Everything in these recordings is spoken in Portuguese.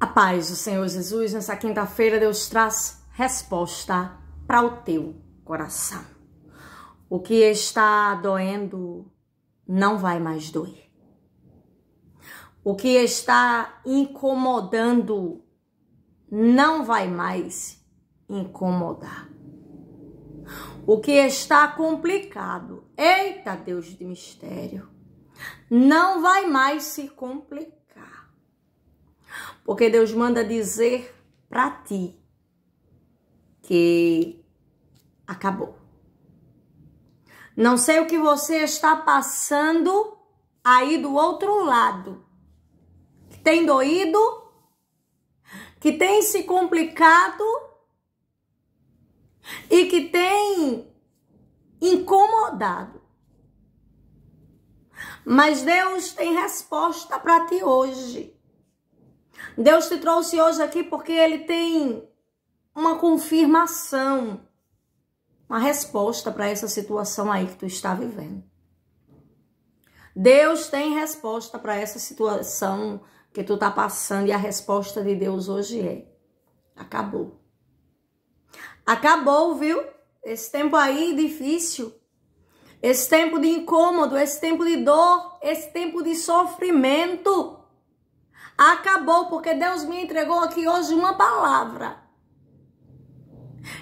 A paz do Senhor Jesus nessa quinta-feira Deus traz resposta para o teu coração. O que está doendo não vai mais doer. O que está incomodando não vai mais incomodar. O que está complicado, eita Deus de mistério, não vai mais se complicar porque Deus manda dizer para ti que acabou. Não sei o que você está passando aí do outro lado. Que tem doído, que tem se complicado e que tem incomodado. Mas Deus tem resposta para ti hoje. Deus te trouxe hoje aqui porque ele tem uma confirmação, uma resposta para essa situação aí que tu está vivendo. Deus tem resposta para essa situação que tu tá passando e a resposta de Deus hoje é: acabou. Acabou, viu? Esse tempo aí difícil, esse tempo de incômodo, esse tempo de dor, esse tempo de sofrimento Acabou, porque Deus me entregou aqui hoje uma palavra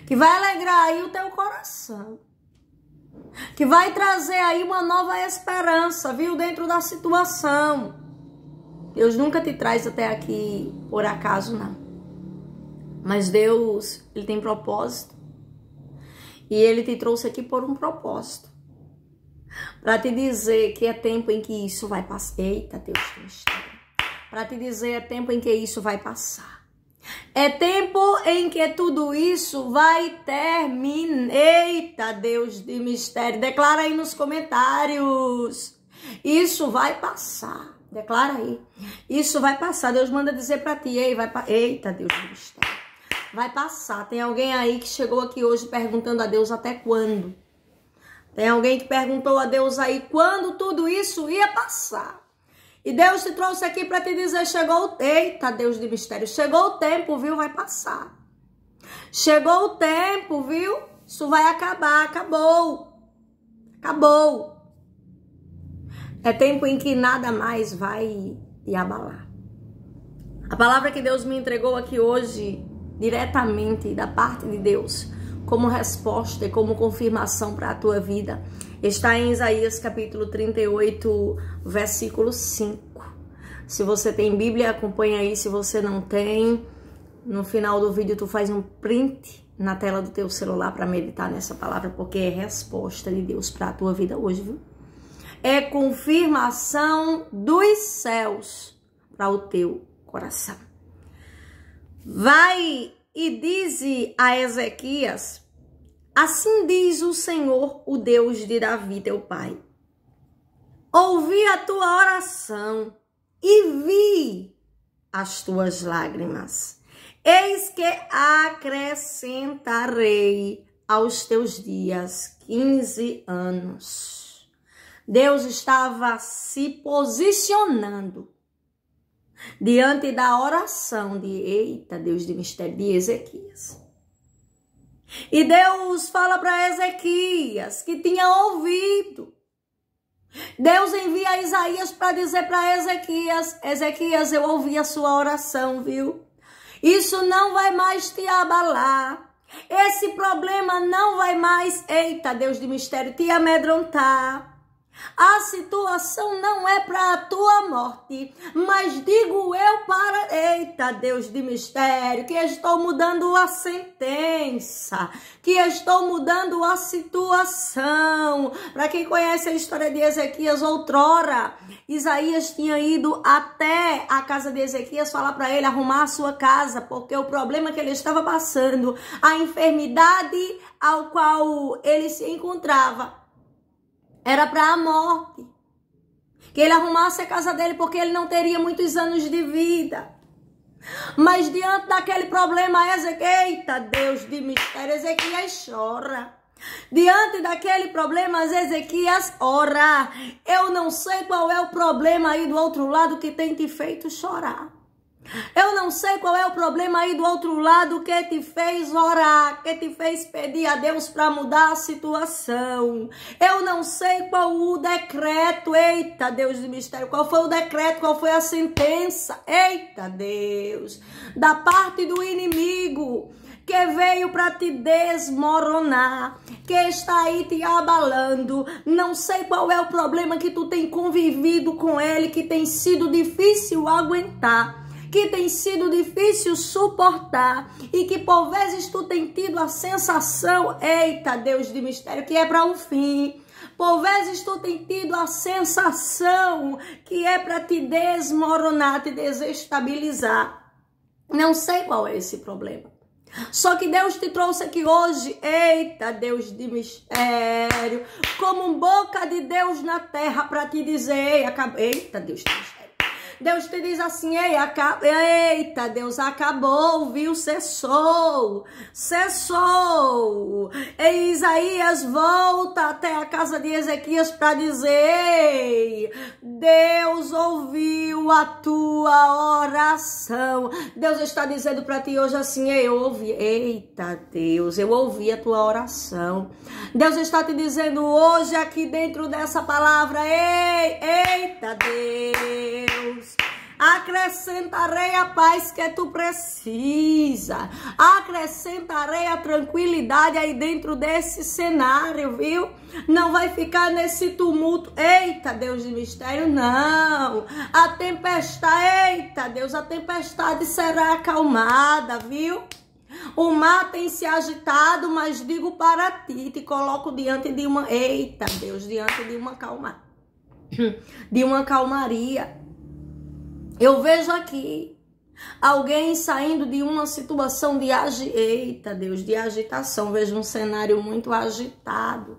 que vai alegrar aí o teu coração, que vai trazer aí uma nova esperança, viu, dentro da situação. Deus nunca te traz até aqui por acaso, não. Mas Deus, ele tem propósito. E ele te trouxe aqui por um propósito. Para te dizer que é tempo em que isso vai passar. Eita, Deus, que para te dizer é tempo em que isso vai passar. É tempo em que tudo isso vai terminar. Eita, Deus de mistério, declara aí nos comentários. Isso vai passar. Declara aí. Isso vai passar. Deus manda dizer para ti, ei, vai, eita, Deus de mistério. Vai passar. Tem alguém aí que chegou aqui hoje perguntando a Deus até quando? Tem alguém que perguntou a Deus aí quando tudo isso ia passar. E Deus te trouxe aqui para te dizer: chegou o Eita, tá, Deus de mistério, chegou o tempo, viu? Vai passar. Chegou o tempo, viu? Isso vai acabar, acabou. Acabou. É tempo em que nada mais vai te abalar. A palavra que Deus me entregou aqui hoje, diretamente da parte de Deus, como resposta e como confirmação para a tua vida, Está em Isaías capítulo 38, versículo 5. Se você tem Bíblia, acompanha aí. Se você não tem, no final do vídeo tu faz um print na tela do teu celular para meditar nessa palavra, porque é resposta de Deus para a tua vida hoje, viu? É confirmação dos céus para o teu coração. Vai e dize a Ezequias, Assim diz o Senhor, o Deus de Davi, teu pai. Ouvi a tua oração e vi as tuas lágrimas. Eis que acrescentarei aos teus dias 15 anos. Deus estava se posicionando diante da oração de, eita, Deus de mistério, de Ezequias. E Deus fala para Ezequias, que tinha ouvido. Deus envia Isaías para dizer para Ezequias: Ezequias, eu ouvi a sua oração, viu? Isso não vai mais te abalar. Esse problema não vai mais, eita, Deus de mistério, te amedrontar. A situação não é para a tua morte, mas digo eu para. Eita, Deus de mistério, que estou mudando a sentença, que estou mudando a situação. Para quem conhece a história de Ezequias, outrora, Isaías tinha ido até a casa de Ezequias falar para ele arrumar a sua casa, porque o problema que ele estava passando, a enfermidade ao qual ele se encontrava, era para a morte. Que ele arrumasse a casa dele porque ele não teria muitos anos de vida. Mas diante daquele problema, Ezequiel, eita Deus de mistério, Ezequias chora. Diante daquele problema, Ezequias ora. Eu não sei qual é o problema aí do outro lado que tem te feito chorar. Eu não sei qual é o problema aí do outro lado que te fez orar, que te fez pedir a Deus para mudar a situação. Eu não sei qual o decreto, eita Deus de mistério, qual foi o decreto, qual foi a sentença, eita Deus, da parte do inimigo que veio para te desmoronar, que está aí te abalando. Não sei qual é o problema que tu tem convivido com ele, que tem sido difícil aguentar que tem sido difícil suportar e que por vezes tu tem tido a sensação, eita Deus de mistério, que é para um fim. Por vezes tu tem tido a sensação que é para te desmoronar, te desestabilizar. Não sei qual é esse problema. Só que Deus te trouxe aqui hoje, eita Deus de mistério, como um boca de Deus na terra para te dizer, acabei, eita Deus de mistério. Deus te diz assim: Ei, aca... eita, Deus acabou, viu? Cessou, cessou. E Isaías volta até a casa de Ezequias para dizer: Ei, Deus ouviu a tua oração. Deus está dizendo para ti hoje assim: Ei, eu ouvi, eita, Deus, eu ouvi a tua oração. Deus está te dizendo hoje aqui dentro dessa palavra: Ei, eita, Deus. Acrescentarei a paz que tu precisa. Acrescentarei a tranquilidade aí dentro desse cenário, viu? Não vai ficar nesse tumulto. Eita, Deus de mistério, não. A tempestade, eita, Deus, a tempestade será acalmada, viu? O mar tem se agitado, mas digo para ti, te coloco diante de uma, eita, Deus, diante de uma calma, de uma calmaria. Eu vejo aqui alguém saindo de uma situação de agi... eita Deus, de agitação. Vejo um cenário muito agitado,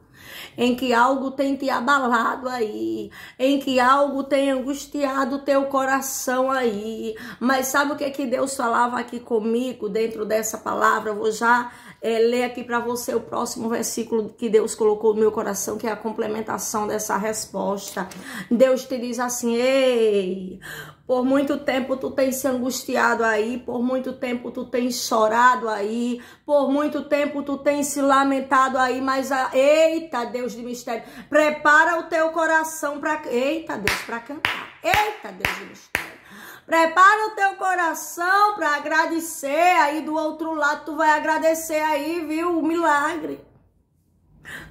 em que algo tem te abalado aí, em que algo tem angustiado teu coração aí. Mas sabe o que é que Deus falava aqui comigo dentro dessa palavra? Eu vou já é, ler aqui para você o próximo versículo que Deus colocou no meu coração, que é a complementação dessa resposta. Deus te diz assim: Ei, por muito tempo tu tens se angustiado aí, por muito tempo tu tens chorado aí, por muito tempo tu tens se lamentado aí, mas a... eita, Deus de mistério, prepara o teu coração para eita, Deus, para cantar. Eita, Deus de mistério. Prepara o teu coração para agradecer aí do outro lado, tu vai agradecer aí, viu, o milagre.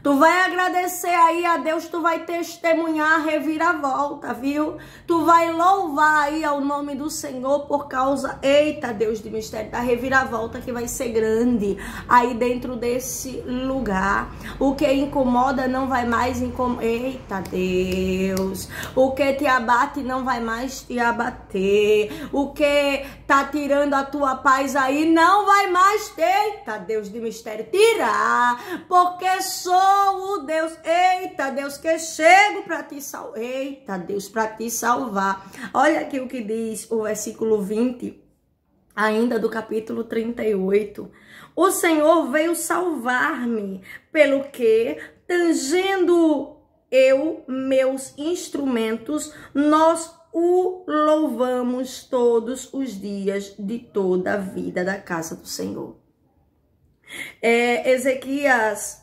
Tu vai agradecer aí a Deus, tu vai testemunhar a reviravolta, viu? Tu vai louvar aí ao nome do Senhor por causa, eita Deus de mistério, da reviravolta que vai ser grande aí dentro desse lugar. O que incomoda não vai mais incomodar, eita Deus. O que te abate não vai mais te abater. O que tá tirando a tua paz aí, não vai mais ter. Eita, Deus de mistério, tirar, porque sou o Deus. Eita, Deus, que chego para te salvar. Eita, Deus, para te salvar. Olha aqui o que diz o versículo 20, ainda do capítulo 38. O Senhor veio salvar-me, pelo que, tangendo eu meus instrumentos, nós o louvamos todos os dias de toda a vida da casa do Senhor. É, Ezequias,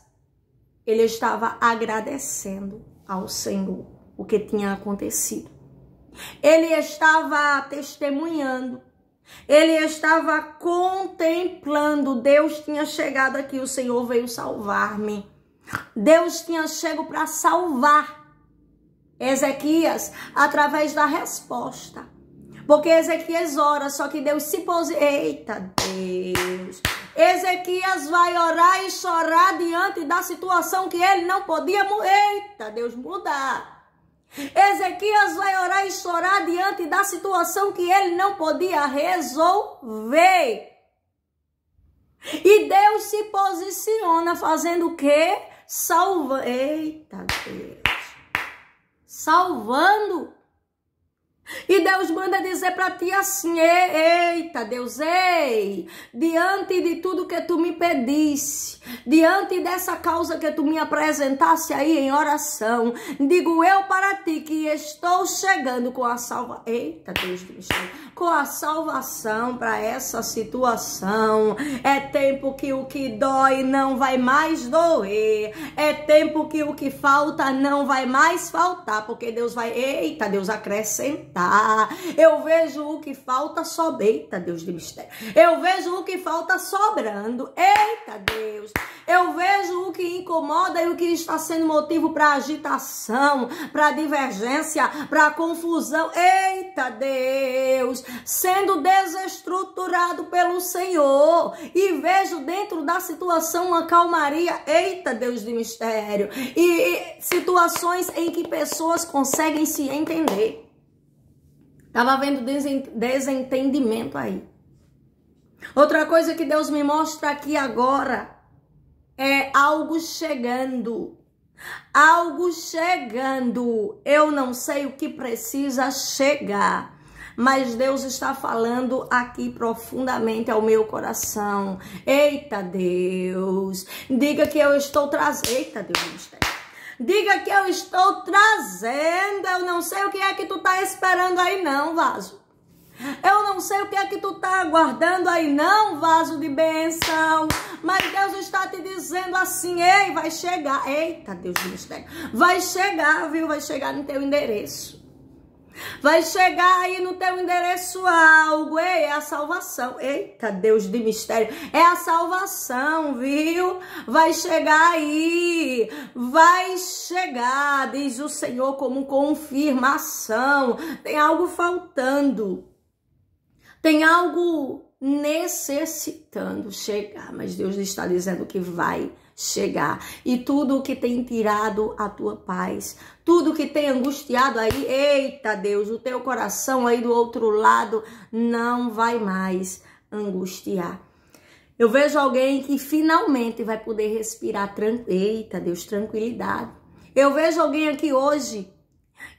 ele estava agradecendo ao Senhor o que tinha acontecido. Ele estava testemunhando, ele estava contemplando. Deus tinha chegado aqui, o Senhor veio salvar-me. Deus tinha chegado para salvar Ezequias através da resposta. Porque Ezequias ora, só que Deus se posiciona. Eita Deus! Ezequias vai orar e chorar diante da situação que ele não podia. Eita Deus, mudar. Ezequias vai orar e chorar diante da situação que ele não podia resolver. E Deus se posiciona fazendo o quê? Salva. Eita Deus salvando. E Deus manda dizer para ti assim: Eita, Deus, ei, diante de tudo que tu me pedisse, diante dessa causa que tu me apresentasse aí em oração, digo eu para ti que estou chegando com a salva. Eita, Deus do céu, com a salvação para essa situação. É tempo que o que dói não vai mais doer. É tempo que o que falta não vai mais faltar, porque Deus vai, eita, Deus acrescentar. Eu vejo o que falta sobrando, eita, Deus de mistério. Eu vejo o que falta sobrando, eita, Deus. Eu vejo o que incomoda e o que está sendo motivo para agitação, para divergência, para confusão. Eita, Deus sendo desestruturado pelo Senhor e vejo dentro da situação uma calmaria, eita Deus de mistério, e, e situações em que pessoas conseguem se entender. Estava havendo desentendimento aí. Outra coisa que Deus me mostra aqui agora é algo chegando. Algo chegando. Eu não sei o que precisa chegar, mas Deus está falando aqui profundamente ao meu coração. Eita Deus, diga que eu estou trazendo. Eita Deus, diga que eu estou trazendo. Eu não sei o que é que tu está esperando aí, não, vaso. Eu não sei o que é que tu tá aguardando aí, não, vaso de bênção. Mas Deus está te dizendo assim, ei, vai chegar. Eita, Deus do mistério. Vai chegar, viu? Vai chegar no teu endereço. Vai chegar aí no teu endereço algo. Ei, é a salvação. Eita, Deus de mistério. É a salvação, viu? Vai chegar aí. Vai chegar, diz o Senhor, como confirmação. Tem algo faltando. Tem algo necessitando chegar. Mas Deus está dizendo que vai chegar. E tudo o que tem tirado a tua paz, tudo que tem angustiado aí, eita Deus, o teu coração aí do outro lado não vai mais angustiar. Eu vejo alguém que finalmente vai poder respirar tranquilo. Eita, Deus, tranquilidade. Eu vejo alguém aqui hoje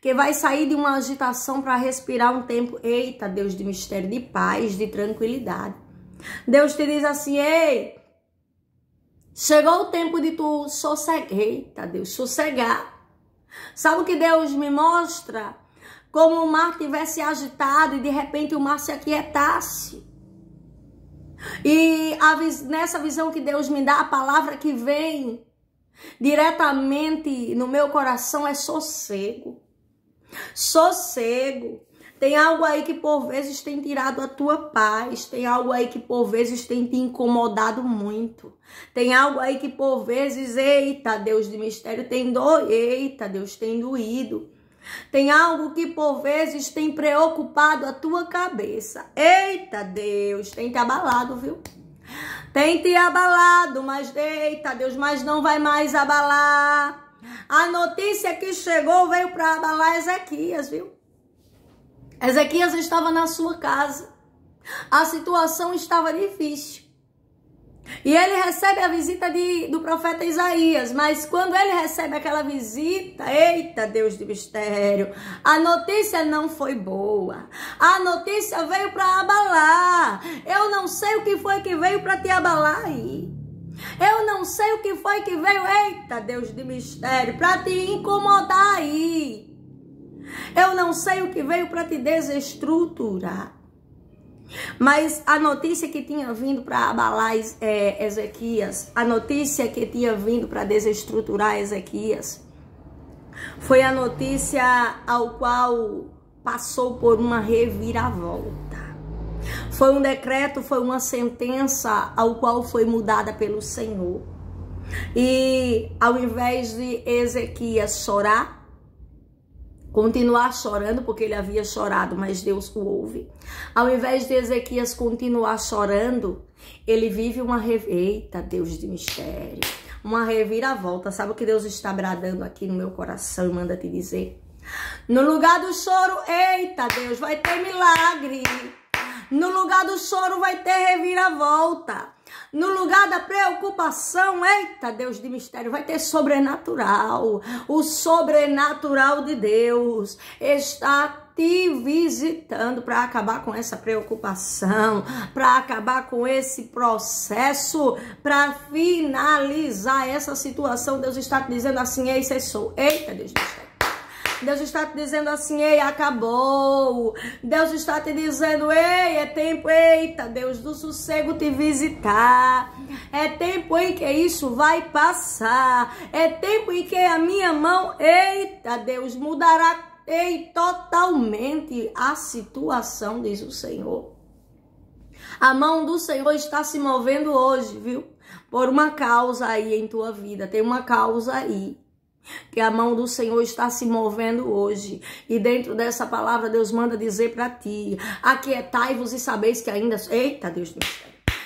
que vai sair de uma agitação para respirar um tempo. Eita, Deus, de mistério, de paz, de tranquilidade. Deus te diz assim: ei, Chegou o tempo de tu sossegar. Eita, Deus, sossegar. Sabe o que Deus me mostra? Como o mar tivesse agitado e de repente o mar se aquietasse. E a, nessa visão que Deus me dá, a palavra que vem diretamente no meu coração é sossego. Sossego. Tem algo aí que por vezes tem tirado a tua paz, tem algo aí que por vezes tem te incomodado muito. Tem algo aí que por vezes, eita, Deus de mistério tem doído, eita, Deus tem doído. Tem algo que por vezes tem preocupado a tua cabeça. Eita, Deus, tem te abalado, viu? Tem te abalado, mas eita, Deus, mas não vai mais abalar. A notícia que chegou veio para abalar Ezequias, viu? Ezequias estava na sua casa. A situação estava difícil. E ele recebe a visita de, do profeta Isaías, mas quando ele recebe aquela visita, eita Deus de mistério, a notícia não foi boa. A notícia veio para abalar. Eu não sei o que foi que veio para te abalar aí. Eu não sei o que foi que veio, eita Deus de mistério, para te incomodar aí. Eu não sei o que veio para te desestruturar. Mas a notícia que tinha vindo para abalar é, Ezequias, a notícia que tinha vindo para desestruturar Ezequias, foi a notícia ao qual passou por uma reviravolta. Foi um decreto, foi uma sentença ao qual foi mudada pelo Senhor. E ao invés de Ezequias chorar, continuar chorando, porque ele havia chorado, mas Deus o ouve. Ao invés de Ezequias continuar chorando, ele vive uma reveita, Deus de mistério, uma reviravolta. Sabe o que Deus está bradando aqui no meu coração e manda te dizer? No lugar do choro, eita Deus, vai ter milagre. No lugar do choro vai ter reviravolta. No lugar da preocupação, eita Deus de mistério, vai ter sobrenatural. O sobrenatural de Deus está te visitando para acabar com essa preocupação, para acabar com esse processo, para finalizar essa situação. Deus está te dizendo assim: ei, cessou. Eita Deus de mistério. Deus está te dizendo assim, ei, acabou. Deus está te dizendo, ei, é tempo, eita, Deus do sossego te visitar. É tempo em que isso vai passar. É tempo em que a minha mão, eita, Deus mudará ei, totalmente a situação, diz o Senhor. A mão do Senhor está se movendo hoje, viu? Por uma causa aí em tua vida, tem uma causa aí que a mão do Senhor está se movendo hoje. E dentro dessa palavra, Deus manda dizer para ti: aquietai-vos e sabeis que ainda. Eita, Deus do céu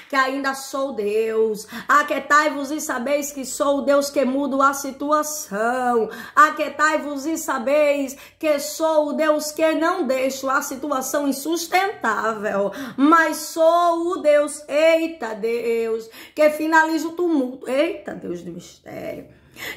que ainda sou Deus. Aquetai-vos e sabeis que sou o Deus que mudo a situação. Aquetai-vos e sabeis que sou o Deus que não deixo a situação insustentável, mas sou o Deus, eita Deus, que finaliza o tumulto. Eita Deus do mistério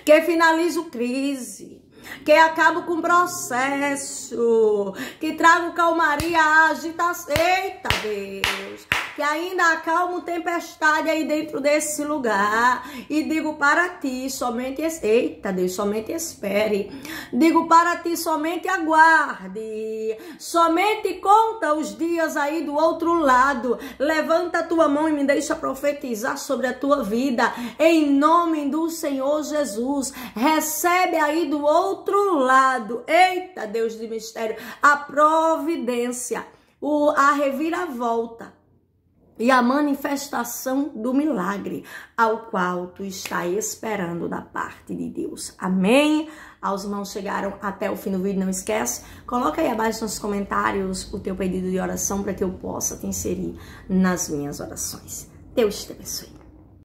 que o crise, que acaba com o processo, que o calmaria, agitação. Eita, Deus! que ainda acalmo tempestade aí dentro desse lugar. E digo para ti, somente. Eita, Deus, somente espere. Digo para ti, somente aguarde. Somente conta os dias aí do outro lado. Levanta a tua mão e me deixa profetizar sobre a tua vida. Em nome do Senhor Jesus. Recebe aí do outro lado. Eita, Deus de mistério. A providência. O, a reviravolta e a manifestação do milagre ao qual tu está esperando da parte de Deus. Amém? Aos irmãos chegaram até o fim do vídeo, não esquece. Coloca aí abaixo nos comentários o teu pedido de oração para que eu possa te inserir nas minhas orações. Deus te abençoe.